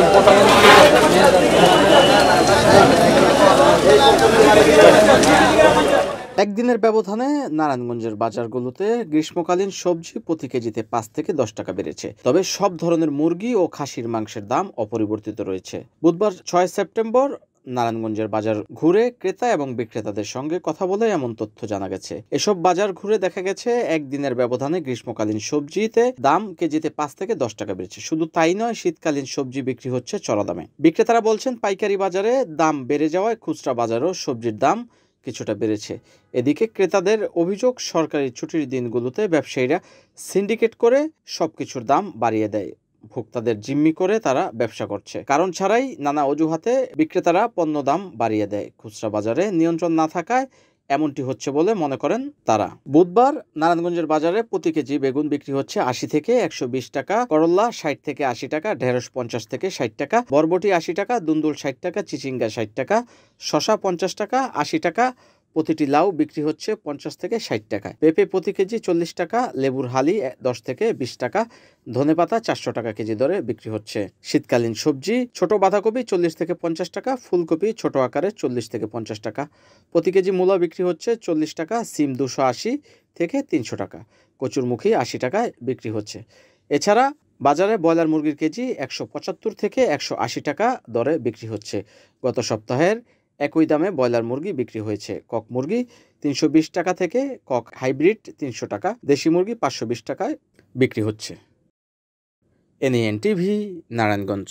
একদিনের ব্যবধানে নারায়ণগঞ্জের বাজারগুলোতে গ্রীষ্মকালীন সবজি প্রতি কেজিতে পাঁচ থেকে দশ টাকা বেড়েছে তবে সব ধরনের মুরগি ও খাসির মাংসের দাম অপরিবর্তিত রয়েছে বুধবার ছয় সেপ্টেম্বর নারায়ণগঞ্জের বাজার ঘুরে ক্রেতা এবং বিক্রেতাদের সঙ্গে কথা বলে এমন তথ্য জানা গেছে এসব বাজার ঘুরে দেখা গেছে একদিনের ব্যবধানে গ্রীষ্মকালীন সবজিতে দাম কেজিতে পাঁচ থেকে দশ টাকা বেড়েছে শুধু তাই নয় শীতকালীন সবজি বিক্রি হচ্ছে চড়া দামে বিক্রেতারা বলছেন পাইকারি বাজারে দাম বেড়ে যাওয়ায় খুচরা বাজারও সবজির দাম কিছুটা বেড়েছে এদিকে ক্রেতাদের অভিযোগ সরকারি ছুটির দিনগুলোতে ব্যবসায়ীরা সিন্ডিকেট করে সব কিছুর দাম বাড়িয়ে দেয় ভোক্তাদের জিম্মি করে তারা ব্যবসা করছে কারণ ছাড়াই নানা অজুহাতে বিক্রেতারা পণ্য দাম বাড়িয়ে দেয় খুচরা বাজারে নিয়ন্ত্রণ না থাকায় এমনটি হচ্ছে বলে মনে করেন তারা বুধবার নারায়ণগঞ্জের বাজারে প্রতি কেজি বেগুন বিক্রি হচ্ছে আশি থেকে একশো টাকা করল্লা ষাট থেকে আশি টাকা ঢেঁড়স পঞ্চাশ থেকে ষাট টাকা বরবটি আশি টাকা দুন্দুল ষাট টাকা চিচিঙ্গা ষাট টাকা শশা পঞ্চাশ টাকা আশি টাকা প্রতিটি লাউ বিক্রি হচ্ছে পঞ্চাশ থেকে ষাট টাকায় পেঁপে প্রতি কেজি চল্লিশ টাকা লেবুর হালি দশ থেকে বিশ টাকা ধনে পাতা চারশো টাকা কেজি দরে বিক্রি হচ্ছে শীতকালীন সবজি ছোট বাঁধাকপি চল্লিশ থেকে পঞ্চাশ টাকা ফুলকপি ছোট আকারে চল্লিশ থেকে পঞ্চাশ টাকা প্রতি কেজি মূলা বিক্রি হচ্ছে চল্লিশ টাকা সিম দুশো আশি থেকে তিনশো টাকা কচুরমুখী আশি টাকায় বিক্রি হচ্ছে এছাড়া বাজারে ব্রয়লার মুরগির কেজি একশো পঁচাত্তর থেকে একশো আশি টাকা দরে বিক্রি হচ্ছে গত সপ্তাহের একই দামে ব্রয়লার মুরগি বিক্রি হয়েছে কক মুরগি তিনশো টাকা থেকে কক হাইব্রিড তিনশো টাকা দেশি মুরগি পাঁচশো টাকায় বিক্রি হচ্ছে এনএন টিভি নারায়ণগঞ্জ